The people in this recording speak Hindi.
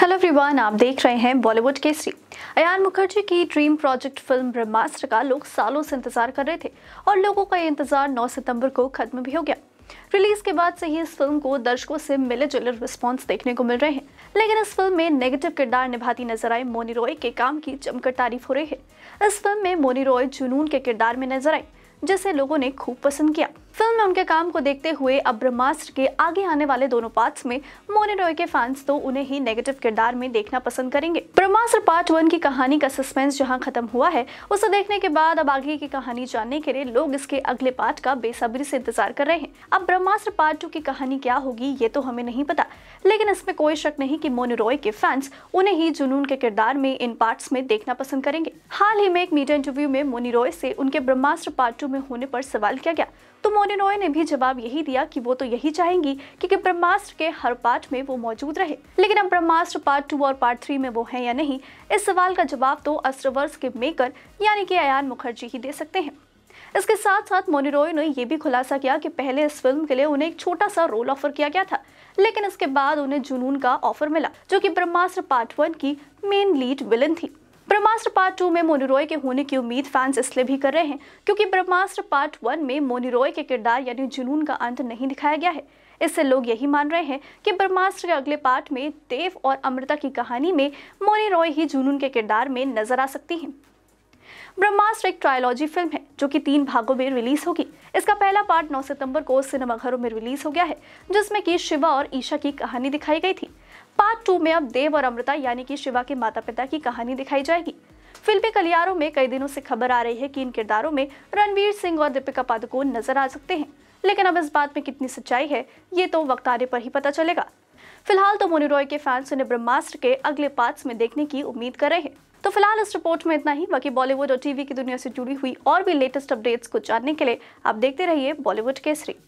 हेलो एवरीवन आप देख रहे हैं बॉलीवुड के श्री अयान मुखर्जी की ड्रीम प्रोजेक्ट फिल्म ब्रह्मास्त्र का लोग सालों से इंतजार कर रहे थे और लोगों का ये इंतजार 9 सितंबर को खत्म भी हो गया रिलीज के बाद से ही इस फिल्म को दर्शकों से मिले जुले रिस्पॉन्स देखने को मिल रहे हैं लेकिन इस फिल्म में नेगेटिव किरदार निभाती नजर आई मोनी रॉय के काम की जमकर तारीफ हो रही है इस फिल्म में मोनी रॉय जुनून के किरदार में नजर आई जिसे लोगों ने खूब पसंद किया फिल्म में उनके काम को देखते हुए अब ब्रह्मास्त्र के आगे आने वाले दोनों पार्ट्स में मोनी रॉय के फैंस तो उन्हें ही नेगेटिव किरदार में देखना पसंद करेंगे ब्रह्मास्त्र पार्ट वन की कहानी का सस्पेंस जहाँ खत्म हुआ है उसे देखने के बाद अब आगे की कहानी जानने के लिए लोग इसके अगले पार्ट का बेसब्री से इंतजार कर रहे हैं अब ब्रह्मास्त्र पार्ट टू की कहानी क्या होगी ये तो हमें नहीं पता लेकिन इसमें कोई शक नहीं की मोनी रॉय के फैंस उन्हें ही जुनून के किरदार में इन पार्ट में देखना पसंद करेंगे हाल ही में एक मीडिया इंटरव्यू में मोनी रॉय से उनके ब्रह्मास्त्र पार्ट टू में होने पर सवाल किया गया तो मोनी मोनिनोय ने भी जवाब यही दिया कि वो तो यही चाहेंगी कि, कि ब्रह्मास्त्र के हर पार्ट में वो मौजूद रहे लेकिन अब ब्रह्मास्त्र पार्ट टू और पार्ट थ्री में वो है या नहीं इस सवाल का जवाब तो अस्त्रवर्स के मेकर यानी कि अयान मुखर्जी ही दे सकते हैं इसके साथ साथ मोनिरोय ने यह भी खुलासा किया कि पहले इस फिल्म के लिए उन्हें एक छोटा सा रोल ऑफर किया गया था लेकिन इसके बाद उन्हें जुनून का ऑफर मिला जो कि ब्रह्मास्त्र पार्ट वन की मेन लीड विलन थी ब्रह्मास्त्र पार्ट टू में मोनी के होने की उम्मीद फैंस इसलिए भी कर रहे हैं क्योंकि ब्रह्मास्त्र पार्ट वन में मोनी के किरदार यानी जुनून का अंत नहीं दिखाया गया है इससे लोग यही मान रहे हैं कि ब्रह्मास्त्र के अगले पार्ट में देव और अमृता की कहानी में मोनी रॉय ही जुनून के किरदार में नजर आ सकती हैं ब्रह्मास्त्र एक ट्रायोलॉजी फिल्म है जो कि तीन भागों में रिलीज होगी इसका पहला पार्ट 9 सितंबर को सिनेमाघरों में रिलीज हो गया है जिसमें कि शिवा और ईशा की कहानी दिखाई गई थी पार्ट टू में अब देव और अमृता यानी कि शिवा के माता पिता की कहानी दिखाई जाएगी फिल्मी गलियारों में कई दिनों से खबर आ रही है कि इन किरदारों में रणवीर सिंह और दीपिका पादुकोण नजर आ सकते हैं लेकिन अब इस बात में कितनी सच्चाई है ये तो वक्त आने पर ही पता चलेगा फिलहाल तो मोनी रॉय के फैंस उन्हें ब्रह्मास्त्र के अगले पार्ट्स में देखने की उम्मीद कर रहे हैं तो फिलहाल इस रिपोर्ट में इतना ही बाकी बॉलीवुड और टीवी की दुनिया से जुड़ी हुई और भी लेटेस्ट अपडेट्स को जानने के लिए आप देखते रहिए बॉलीवुड केसरी